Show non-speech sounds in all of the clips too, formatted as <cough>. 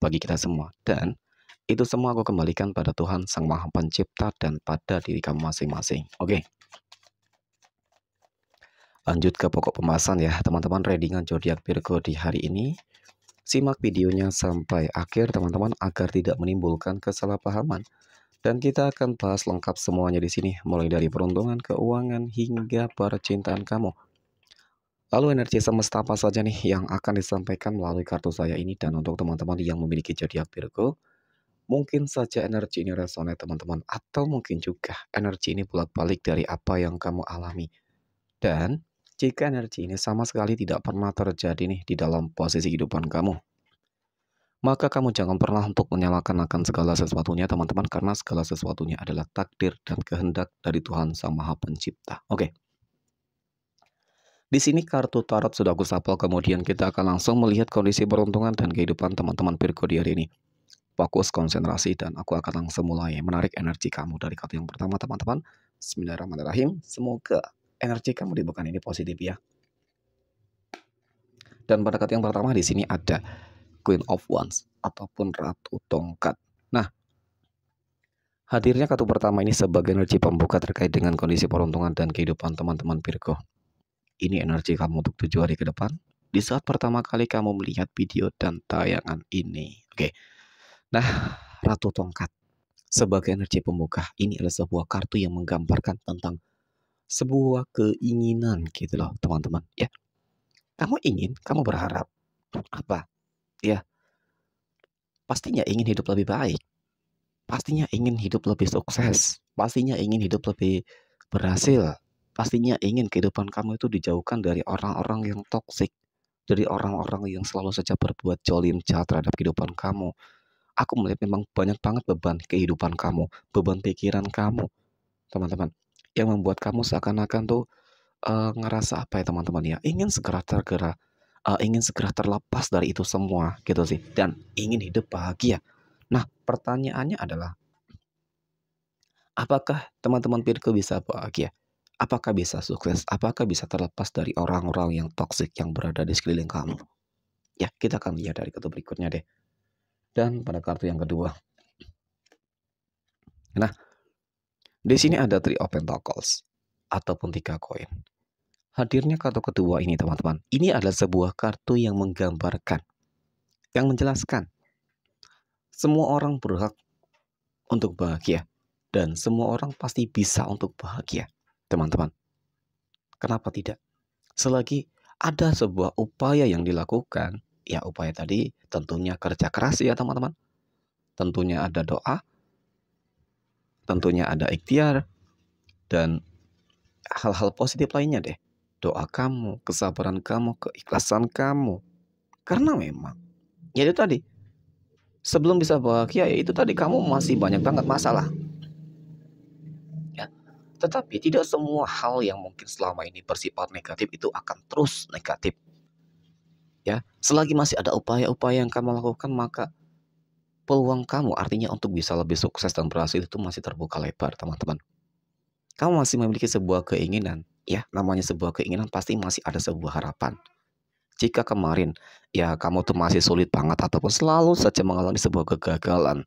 bagi kita semua. Dan itu semua aku kembalikan pada Tuhan Sang Maha Pencipta dan pada diri kamu masing-masing. Oke. Lanjut ke pokok pembahasan ya, teman-teman readingan zodiak Virgo di hari ini. Simak videonya sampai akhir teman-teman agar tidak menimbulkan kesalahpahaman. Dan kita akan bahas lengkap semuanya di sini, mulai dari peruntungan, keuangan hingga percintaan kamu. Lalu energi semesta apa saja nih yang akan disampaikan melalui kartu saya ini dan untuk teman-teman yang memiliki zodiak Virgo, mungkin saja energi ini resonate teman-teman atau mungkin juga energi ini bolak-balik dari apa yang kamu alami. Dan jika energi ini sama sekali tidak pernah terjadi nih di dalam posisi kehidupan kamu, maka kamu jangan pernah untuk menyalahkan akan segala sesuatunya teman-teman karena segala sesuatunya adalah takdir dan kehendak dari Tuhan Sang Maha Pencipta. Oke. Okay. Di sini kartu tarot sudah aku sapel, kemudian kita akan langsung melihat kondisi peruntungan dan kehidupan teman-teman Virgo di hari ini. Fokus, konsentrasi, dan aku akan langsung mulai menarik energi kamu dari kartu yang pertama, teman-teman. Bismillahirrahmanirrahim. Semoga energi kamu di bukan ini positif ya. Dan pada kartu yang pertama di sini ada Queen of Wands ataupun Ratu Tongkat. Nah, hadirnya kartu pertama ini sebagai energi pembuka terkait dengan kondisi peruntungan dan kehidupan teman-teman Virgo. Ini energi kamu untuk tujuh hari ke depan. Di saat pertama kali kamu melihat video dan tayangan ini. Oke. Nah, Ratu Tongkat sebagai energi pembuka. Ini adalah sebuah kartu yang menggambarkan tentang sebuah keinginan gitu loh, teman-teman, ya. Kamu ingin, kamu berharap apa? Ya. Pastinya ingin hidup lebih baik. Pastinya ingin hidup lebih sukses. Pastinya ingin hidup lebih berhasil pastinya ingin kehidupan kamu itu dijauhkan dari orang-orang yang toksik, dari orang-orang yang selalu saja berbuat jolim jahat terhadap kehidupan kamu. Aku melihat memang banyak banget beban kehidupan kamu, beban pikiran kamu, teman-teman, yang membuat kamu seakan-akan tuh uh, ngerasa apa ya teman-teman ya, ingin segera tergerak, uh, ingin segera terlepas dari itu semua gitu sih, dan ingin hidup bahagia. Nah, pertanyaannya adalah, apakah teman-teman Virgo bisa bahagia? apakah bisa sukses? Apakah bisa terlepas dari orang-orang yang toksik yang berada di sekeliling kamu? Ya, kita akan lihat dari kartu berikutnya deh. Dan pada kartu yang kedua. Nah, di sini ada Three open tokens ataupun tiga koin. Hadirnya kartu kedua ini teman-teman, ini adalah sebuah kartu yang menggambarkan, yang menjelaskan. Semua orang berhak untuk bahagia, dan semua orang pasti bisa untuk bahagia teman-teman. Kenapa tidak? Selagi ada sebuah upaya yang dilakukan, ya upaya tadi tentunya kerja keras ya teman-teman. Tentunya ada doa, tentunya ada ikhtiar, dan hal-hal positif lainnya deh. Doa kamu, kesabaran kamu, keikhlasan kamu. Karena memang, ya itu tadi, sebelum bisa bahagia ya itu tadi kamu masih banyak banget masalah. Tetapi tidak semua hal yang mungkin selama ini bersifat negatif itu akan terus negatif. Ya, selagi masih ada upaya-upaya yang kamu lakukan maka peluang kamu artinya untuk bisa lebih sukses dan berhasil itu masih terbuka lebar, teman-teman. Kamu masih memiliki sebuah keinginan, ya, namanya sebuah keinginan pasti masih ada sebuah harapan jika kemarin ya kamu tuh masih sulit banget ataupun selalu saja mengalami sebuah kegagalan.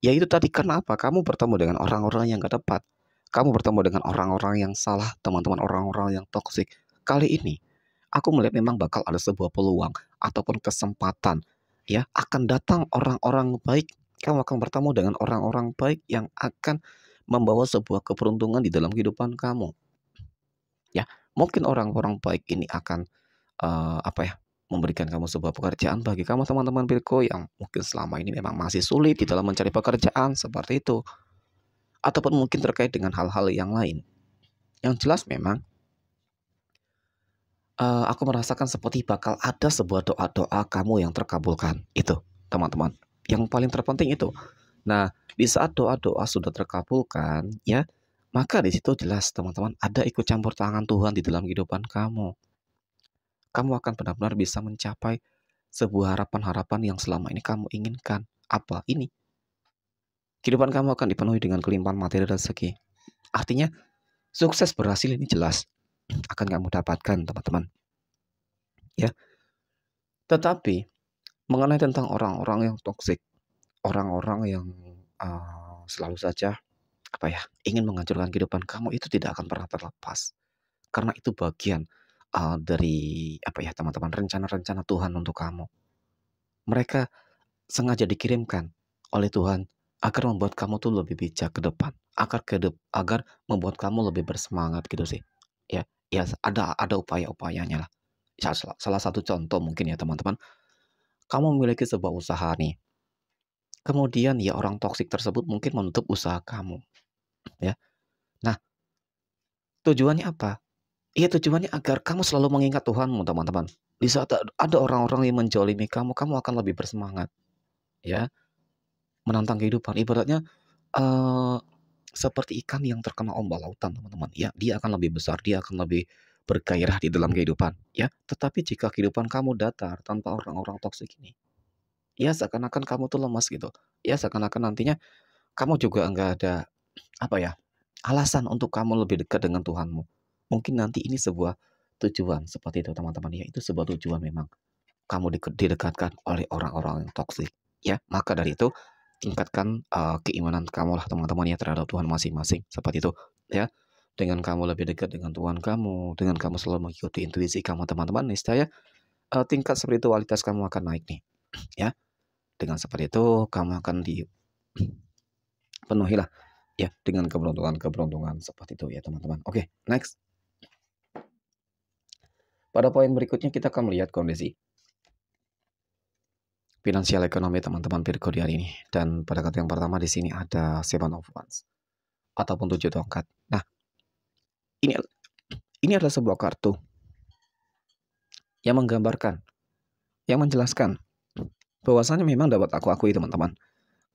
Ya itu tadi kenapa kamu bertemu dengan orang-orang yang gak tepat kamu bertemu dengan orang-orang yang salah, teman-teman orang-orang yang toksik. Kali ini, aku melihat memang bakal ada sebuah peluang ataupun kesempatan. Ya, akan datang orang-orang baik. Kamu akan bertemu dengan orang-orang baik yang akan membawa sebuah keberuntungan di dalam kehidupan kamu. Ya, mungkin orang-orang baik ini akan uh, apa ya? memberikan kamu sebuah pekerjaan bagi kamu teman-teman Pilko yang mungkin selama ini memang masih sulit di dalam mencari pekerjaan seperti itu ataupun mungkin terkait dengan hal-hal yang lain. Yang jelas memang uh, aku merasakan seperti bakal ada sebuah doa-doa kamu yang terkabulkan. Itu, teman-teman. Yang paling terpenting itu. Nah, di saat doa-doa sudah terkabulkan, ya, maka di situ jelas teman-teman ada ikut campur tangan Tuhan di dalam kehidupan kamu. Kamu akan benar-benar bisa mencapai sebuah harapan-harapan yang selama ini kamu inginkan. Apa ini? Kehidupan kamu akan dipenuhi dengan kelimpahan materi dan rezeki. Artinya, sukses berhasil ini jelas akan kamu dapatkan, teman-teman. Ya. Tetapi mengenai tentang orang-orang yang toksik, orang-orang yang uh, selalu saja apa ya, ingin menghancurkan kehidupan kamu itu tidak akan pernah terlepas. Karena itu bagian uh, dari apa ya teman-teman rencana-rencana Tuhan untuk kamu. Mereka sengaja dikirimkan oleh Tuhan agar membuat kamu tuh lebih bijak ke depan agar ke de agar membuat kamu lebih bersemangat gitu sih ya ya ada ada upaya-upayanya lah salah, salah satu contoh mungkin ya teman-teman kamu memiliki sebuah usaha nih kemudian ya orang toksik tersebut mungkin menutup usaha kamu ya nah tujuannya apa Iya tujuannya agar kamu selalu mengingat Tuhanmu teman-teman. Di saat ada orang-orang yang menjolimi kamu, kamu akan lebih bersemangat. Ya, menantang kehidupan. Ibaratnya uh, seperti ikan yang terkena ombak lautan, teman-teman. Ya, dia akan lebih besar, dia akan lebih bergairah di dalam kehidupan, ya. Tetapi jika kehidupan kamu datar tanpa orang-orang toksik ini, ya seakan-akan kamu tuh lemas gitu. Ya seakan-akan nantinya kamu juga enggak ada apa ya alasan untuk kamu lebih dekat dengan Tuhanmu. Mungkin nanti ini sebuah tujuan seperti itu teman-teman ya itu sebuah tujuan memang kamu didekatkan oleh orang-orang yang toksik ya maka dari itu tingkatkan uh, keimanan kamu lah teman-teman ya terhadap Tuhan masing-masing seperti itu ya dengan kamu lebih dekat dengan Tuhan kamu dengan kamu selalu mengikuti intuisi kamu teman-teman niscaya uh, tingkat spiritualitas kamu akan naik nih ya dengan seperti itu kamu akan dipenuhi lah ya dengan keberuntungan-keberuntungan seperti itu ya teman-teman oke okay, next pada poin berikutnya kita akan melihat kondisi finansial ekonomi teman-teman Virgo di hari ini. Dan pada kata yang pertama di sini ada Seven of Wands ataupun tujuh tongkat. Nah, ini ini adalah sebuah kartu yang menggambarkan, yang menjelaskan bahwasannya memang dapat aku akui teman-teman.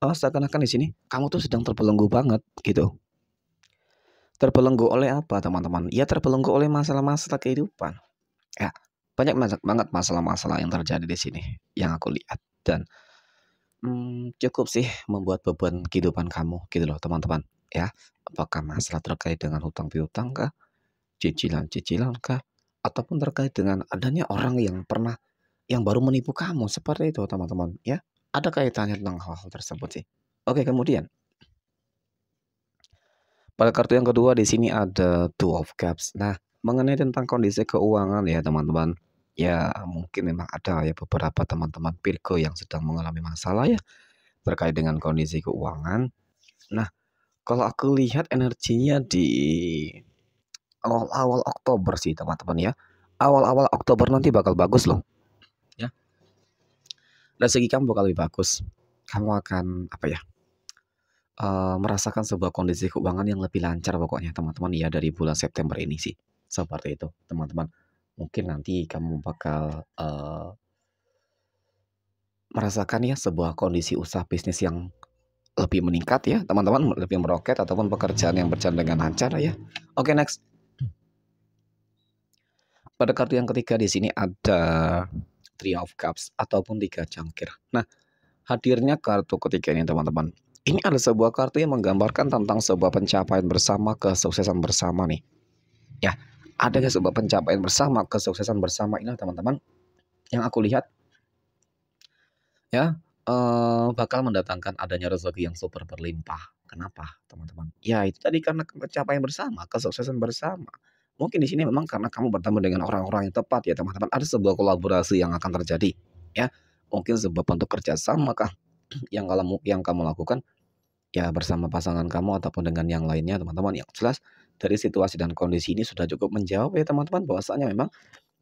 Oh, seakan-akan di sini kamu tuh sedang terbelenggu banget gitu. Terbelenggu oleh apa teman-teman? Ya terbelenggu oleh masalah-masalah kehidupan. Ya, banyak banget masalah-masalah yang terjadi di sini yang aku lihat dan hmm, cukup sih membuat beban kehidupan kamu gitu loh teman-teman ya apakah masalah terkait dengan hutang piutang kah cicilan-cicilan kah ataupun terkait dengan adanya orang yang pernah yang baru menipu kamu seperti itu teman-teman ya ada kaitannya tentang hal-hal tersebut sih oke kemudian pada kartu yang kedua di sini ada two of cups nah mengenai tentang kondisi keuangan ya teman-teman ya mungkin memang ada ya beberapa teman-teman Virgo yang sedang mengalami masalah ya terkait dengan kondisi keuangan. Nah, kalau aku lihat energinya di awal-awal Oktober sih teman-teman ya. Awal-awal Oktober nanti bakal bagus loh. Ya. Dari segi kamu bakal lebih bagus. Kamu akan apa ya? Uh, merasakan sebuah kondisi keuangan yang lebih lancar pokoknya teman-teman ya dari bulan September ini sih seperti itu teman-teman mungkin nanti kamu bakal uh, merasakan ya sebuah kondisi usaha bisnis yang lebih meningkat ya teman-teman lebih meroket ataupun pekerjaan yang berjalan dengan lancar ya oke okay, next pada kartu yang ketiga di sini ada three of cups ataupun tiga cangkir nah hadirnya kartu ketiga ini teman-teman ini ada sebuah kartu yang menggambarkan tentang sebuah pencapaian bersama kesuksesan bersama nih ya adanya sebuah pencapaian bersama, kesuksesan bersama inilah teman-teman yang aku lihat ya uh, bakal mendatangkan adanya rezeki yang super berlimpah. Kenapa, teman-teman? Ya itu tadi karena pencapaian bersama, kesuksesan bersama. Mungkin di sini memang karena kamu bertemu dengan orang-orang yang tepat ya teman-teman. Ada sebuah kolaborasi yang akan terjadi ya. Mungkin sebuah bentuk kerjasama kah <clears throat> yang kalau yang kamu lakukan ya bersama pasangan kamu ataupun dengan yang lainnya teman-teman. Yang jelas dari situasi dan kondisi ini sudah cukup menjawab ya teman-teman bahwasanya memang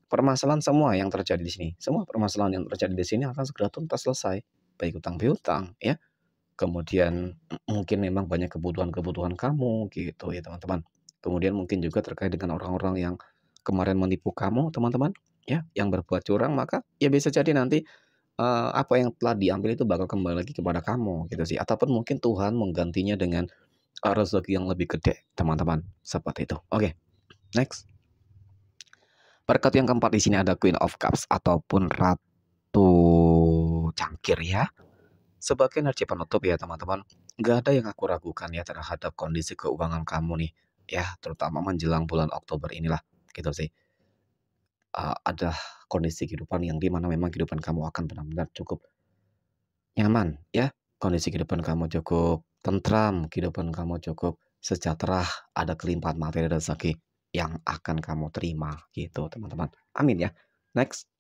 permasalahan semua yang terjadi di sini, semua permasalahan yang terjadi di sini akan segera tuntas selesai, baik utang piutang ya. Kemudian <clears throat> mungkin memang banyak kebutuhan-kebutuhan kamu gitu ya teman-teman. Kemudian mungkin juga terkait dengan orang-orang yang kemarin menipu kamu teman-teman ya, yang berbuat curang maka ya bisa jadi nanti uh, apa yang telah diambil itu bakal kembali lagi kepada kamu gitu sih. Ataupun mungkin Tuhan menggantinya dengan rezeki yang lebih gede, teman-teman. Seperti itu. Oke, okay, next. Perkat yang keempat di sini ada Queen of Cups ataupun Ratu Cangkir ya. Sebagai energi penutup ya teman-teman, nggak ada yang aku ragukan ya terhadap kondisi keuangan kamu nih. Ya, terutama menjelang bulan Oktober inilah gitu sih. Uh, ada kondisi kehidupan yang dimana memang kehidupan kamu akan benar-benar cukup nyaman ya. Kondisi kehidupan kamu cukup tentram kehidupan kamu cukup sejahtera ada kelimpahan materi dan rezeki yang akan kamu terima gitu teman-teman amin ya next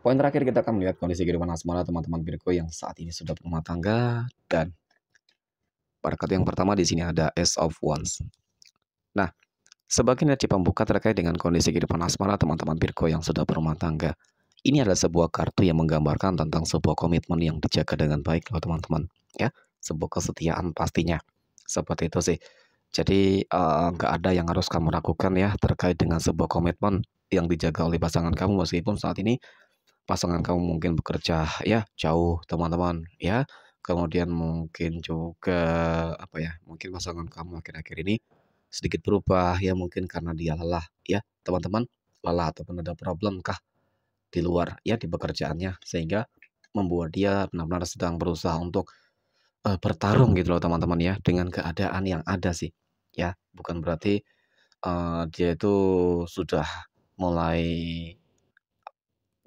Poin terakhir kita akan melihat kondisi kehidupan asmara teman-teman Virgo yang saat ini sudah berumah tangga dan pada kata yang pertama di sini ada S of Wands. Nah, sebagai energi pembuka terkait dengan kondisi kehidupan asmara teman-teman Virgo yang sudah berumah tangga. Ini adalah sebuah kartu yang menggambarkan tentang sebuah komitmen yang dijaga dengan baik loh teman-teman. Ya, sebuah kesetiaan pastinya. Seperti itu sih. Jadi eh, nggak uh, ada yang harus kamu lakukan ya terkait dengan sebuah komitmen yang dijaga oleh pasangan kamu meskipun saat ini pasangan kamu mungkin bekerja ya jauh teman-teman ya kemudian mungkin juga apa ya mungkin pasangan kamu akhir-akhir ini sedikit berubah ya mungkin karena dia lelah ya teman-teman lelah ataupun ada problem kah di luar ya di pekerjaannya sehingga membuat dia benar-benar sedang berusaha untuk uh, bertarung gitu loh teman-teman ya dengan keadaan yang ada sih ya bukan berarti uh, dia itu sudah mulai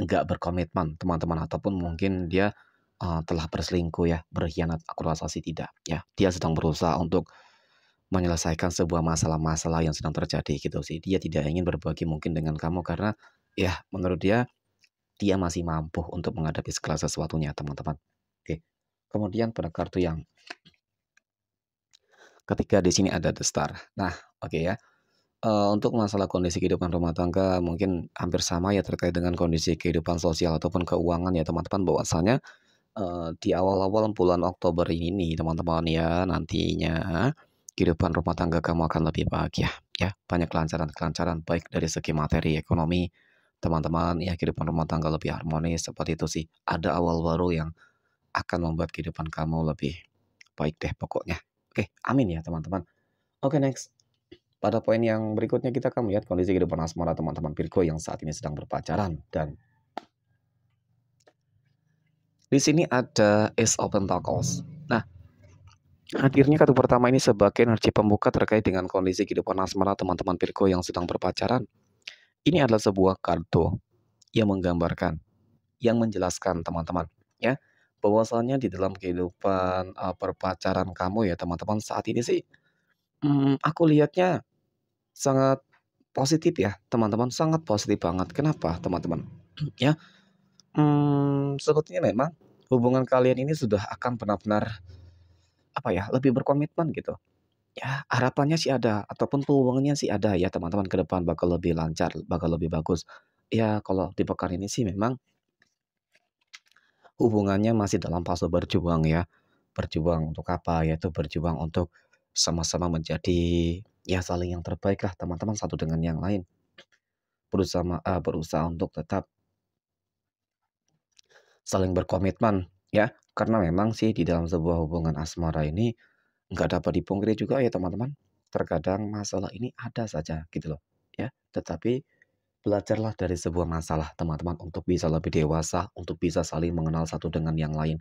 nggak berkomitmen teman-teman ataupun mungkin dia uh, telah berselingkuh ya berkhianat aku tidak ya dia sedang berusaha untuk menyelesaikan sebuah masalah-masalah yang sedang terjadi gitu sih dia tidak ingin berbagi mungkin dengan kamu karena ya menurut dia dia masih mampu untuk menghadapi segala sesuatunya, teman-teman. Oke. Kemudian pada kartu yang ketiga di sini ada The Star. Nah, oke ya. Uh, untuk masalah kondisi kehidupan rumah tangga mungkin hampir sama ya terkait dengan kondisi kehidupan sosial ataupun keuangan ya teman-teman bahwasanya uh, di awal-awal bulan Oktober ini teman-teman ya nantinya kehidupan rumah tangga kamu akan lebih bahagia ya banyak kelancaran-kelancaran baik dari segi materi ekonomi teman-teman ya kehidupan rumah tangga lebih harmonis seperti itu sih ada awal baru yang akan membuat kehidupan kamu lebih baik deh pokoknya oke amin ya teman-teman oke next pada poin yang berikutnya kita akan melihat kondisi kehidupan asmara teman-teman Virgo yang saat ini sedang berpacaran dan di sini ada Ace of Pentacles. Nah, Hadirnya kartu pertama ini sebagai energi pembuka terkait dengan kondisi kehidupan asmara teman-teman Virgo yang sedang berpacaran. Ini adalah sebuah kartu yang menggambarkan, yang menjelaskan teman-teman ya bahwasanya di dalam kehidupan uh, perpacaran kamu ya teman-teman saat ini sih hmm, aku lihatnya sangat positif ya teman-teman sangat positif banget kenapa teman-teman <clears throat> ya hmm, sepertinya memang hubungan kalian ini sudah akan benar-benar apa ya lebih berkomitmen gitu ya harapannya sih ada ataupun peluangnya sih ada ya teman-teman ke depan bakal lebih lancar bakal lebih bagus ya kalau di pekan ini sih memang hubungannya masih dalam fase berjuang ya berjuang untuk apa yaitu berjuang untuk sama-sama menjadi ya saling yang terbaik lah teman-teman satu dengan yang lain berusaha uh, eh, berusaha untuk tetap saling berkomitmen ya karena memang sih di dalam sebuah hubungan asmara ini nggak dapat dipungkiri juga oh ya teman-teman terkadang masalah ini ada saja gitu loh ya tetapi belajarlah dari sebuah masalah teman-teman untuk bisa lebih dewasa untuk bisa saling mengenal satu dengan yang lain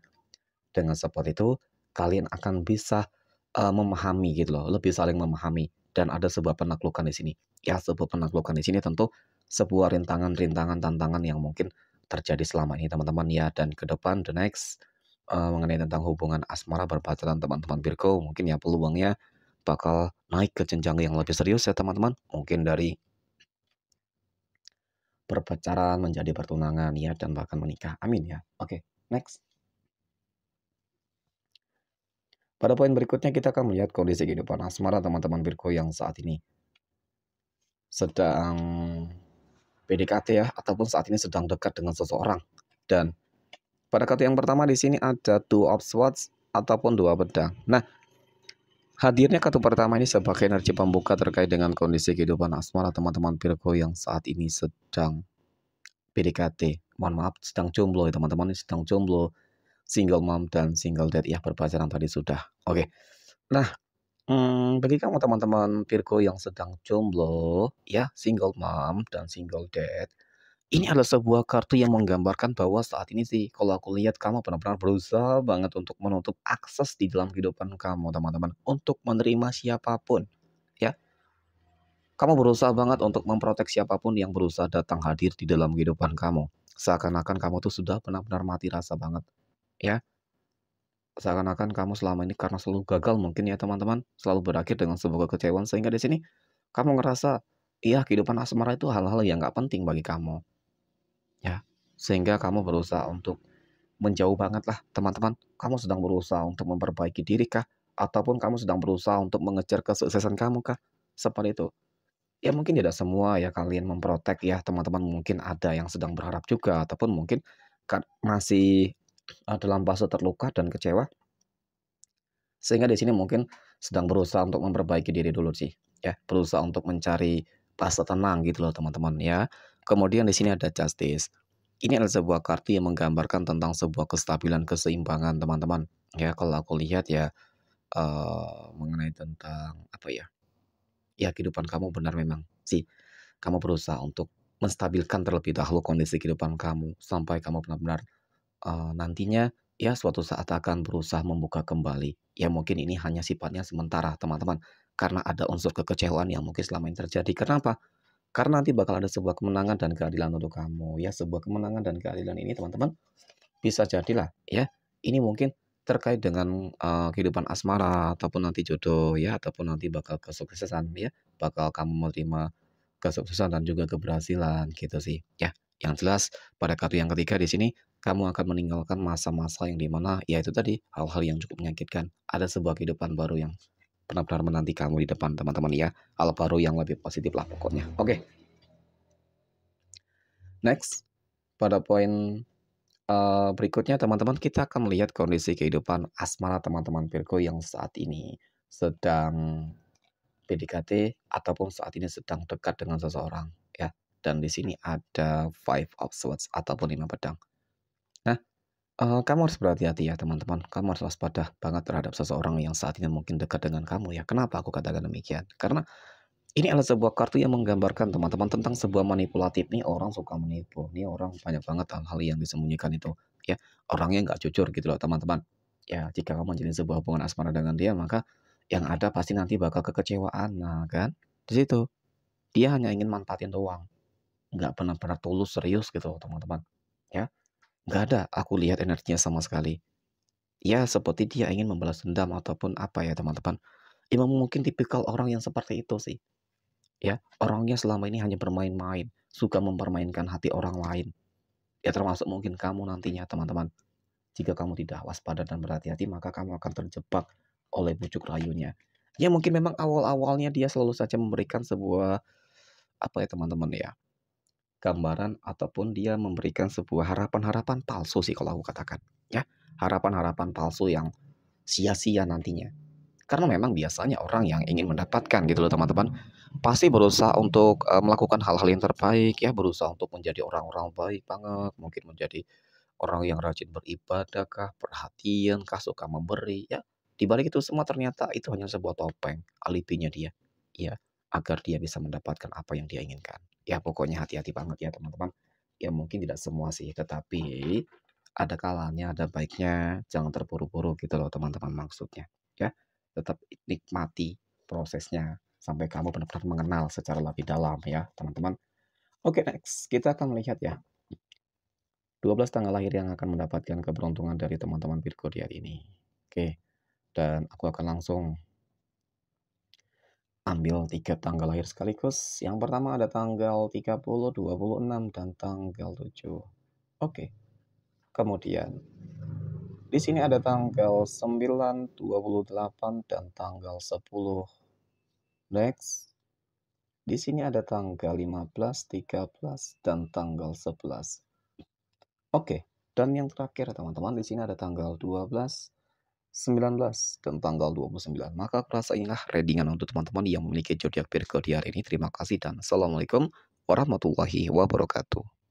dengan seperti itu kalian akan bisa uh, memahami gitu loh lebih saling memahami dan ada sebuah penaklukan di sini ya sebuah penaklukan di sini tentu sebuah rintangan-rintangan tantangan yang mungkin terjadi selama ini teman-teman ya dan ke depan the next uh, mengenai tentang hubungan asmara berpacaran teman-teman Virgo, mungkin ya peluangnya bakal naik ke jenjang yang lebih serius ya teman-teman. Mungkin dari berpacaran menjadi pertunangan ya dan bahkan menikah. Amin ya. Oke, okay, next. Pada poin berikutnya kita akan melihat kondisi kehidupan asmara teman-teman Virgo yang saat ini sedang PDKT ya ataupun saat ini sedang dekat dengan seseorang dan pada kartu yang pertama di sini ada two of swords ataupun dua pedang. Nah, hadirnya kartu pertama ini sebagai energi pembuka terkait dengan kondisi kehidupan asmara teman-teman Virgo yang saat ini sedang PDKT. Mohon maaf, sedang jomblo ya teman-teman, sedang jomblo, single mom dan single dad ya berpacaran tadi sudah. Oke. Nah, hmm, bagi kamu teman-teman Virgo yang sedang jomblo ya, single mom dan single dad ini adalah sebuah kartu yang menggambarkan bahwa saat ini sih kalau aku lihat kamu benar-benar berusaha banget untuk menutup akses di dalam kehidupan kamu teman-teman untuk menerima siapapun ya kamu berusaha banget untuk memprotek siapapun yang berusaha datang hadir di dalam kehidupan kamu seakan-akan kamu tuh sudah benar-benar mati rasa banget ya seakan-akan kamu selama ini karena selalu gagal mungkin ya teman-teman selalu berakhir dengan sebuah kecewaan sehingga di sini kamu ngerasa iya kehidupan asmara itu hal-hal yang nggak penting bagi kamu ya sehingga kamu berusaha untuk menjauh banget lah teman-teman kamu sedang berusaha untuk memperbaiki diri kah ataupun kamu sedang berusaha untuk mengejar kesuksesan kamu kah seperti itu ya mungkin tidak semua ya kalian memprotek ya teman-teman mungkin ada yang sedang berharap juga ataupun mungkin masih eh, dalam fase terluka dan kecewa sehingga di sini mungkin sedang berusaha untuk memperbaiki diri dulu sih ya berusaha untuk mencari fase tenang gitu loh teman-teman ya Kemudian di sini ada justice. Ini adalah sebuah kartu yang menggambarkan tentang sebuah kestabilan keseimbangan teman-teman. Ya kalau aku lihat ya uh, mengenai tentang apa ya? Ya kehidupan kamu benar memang sih. Kamu berusaha untuk menstabilkan terlebih dahulu kondisi kehidupan kamu sampai kamu benar-benar uh, nantinya ya suatu saat akan berusaha membuka kembali. Ya mungkin ini hanya sifatnya sementara teman-teman karena ada unsur kekecewaan yang mungkin selama ini terjadi. Kenapa? Karena nanti bakal ada sebuah kemenangan dan keadilan untuk kamu ya. Sebuah kemenangan dan keadilan ini teman-teman bisa jadilah ya. Ini mungkin terkait dengan uh, kehidupan asmara ataupun nanti jodoh ya ataupun nanti bakal kesuksesan ya. Bakal kamu menerima kesuksesan dan juga keberhasilan gitu sih ya. Yang jelas pada kartu yang ketiga di sini kamu akan meninggalkan masa-masa yang dimana ya itu tadi hal-hal yang cukup menyakitkan. Ada sebuah kehidupan baru yang benar-benar menanti kamu di depan teman-teman ya. baru yang lebih positif lah pokoknya. Oke. Okay. Next, pada poin uh, berikutnya teman-teman kita akan melihat kondisi kehidupan asmara teman-teman Virgo yang saat ini sedang PDKT ataupun saat ini sedang dekat dengan seseorang ya. Dan di sini ada five of swords ataupun lima pedang. Nah, Uh, kamu harus berhati-hati ya teman-teman. Kamu harus waspada banget terhadap seseorang yang saat ini mungkin dekat dengan kamu ya. Kenapa aku katakan demikian? Karena ini adalah sebuah kartu yang menggambarkan teman-teman tentang sebuah manipulatif. Nih orang suka menipu. Nih orang banyak banget hal-hal yang disembunyikan itu. Ya orangnya nggak jujur gitu loh teman-teman. Ya jika kamu menjadi sebuah hubungan asmara dengan dia maka yang ada pasti nanti bakal kekecewaan. Nah kan di situ dia hanya ingin manfaatin doang. Nggak benar-benar tulus serius gitu teman-teman. Nggak ada, aku lihat energinya sama sekali. Ya, seperti dia ingin membalas dendam ataupun apa ya teman-teman. Imam mungkin tipikal orang yang seperti itu sih. Ya, orangnya selama ini hanya bermain-main, suka mempermainkan hati orang lain. Ya termasuk mungkin kamu nantinya teman-teman. Jika kamu tidak waspada dan berhati-hati, maka kamu akan terjebak oleh bujuk rayunya. Ya mungkin memang awal-awalnya dia selalu saja memberikan sebuah apa ya teman-teman ya gambaran ataupun dia memberikan sebuah harapan-harapan palsu sih kalau aku katakan ya harapan-harapan palsu yang sia-sia nantinya karena memang biasanya orang yang ingin mendapatkan gitu loh teman-teman pasti berusaha untuk uh, melakukan hal-hal yang terbaik ya berusaha untuk menjadi orang-orang baik banget mungkin menjadi orang yang rajin beribadah kah perhatian kah suka memberi ya dibalik itu semua ternyata itu hanya sebuah topeng alibinya dia ya agar dia bisa mendapatkan apa yang dia inginkan ya pokoknya hati-hati banget ya teman-teman ya mungkin tidak semua sih tetapi ada kalanya ada baiknya jangan terburu-buru gitu loh teman-teman maksudnya ya tetap nikmati prosesnya sampai kamu benar-benar mengenal secara lebih dalam ya teman-teman oke next kita akan melihat ya 12 tanggal lahir yang akan mendapatkan keberuntungan dari teman-teman Virgo di hari ini oke dan aku akan langsung ambil tiga tanggal lahir sekaligus. Yang pertama ada tanggal 30, 26, dan tanggal 7. Oke. Kemudian, di sini ada tanggal 9, 28, dan tanggal 10. Next. Di sini ada tanggal 15, 13, dan tanggal 11. Oke. Dan yang terakhir, teman-teman, di sini ada tanggal 12, 19 dan tanggal 29. Maka kerasa inilah readingan untuk teman-teman yang memiliki zodiak Virgo di hari ini. Terima kasih dan Assalamualaikum warahmatullahi wabarakatuh.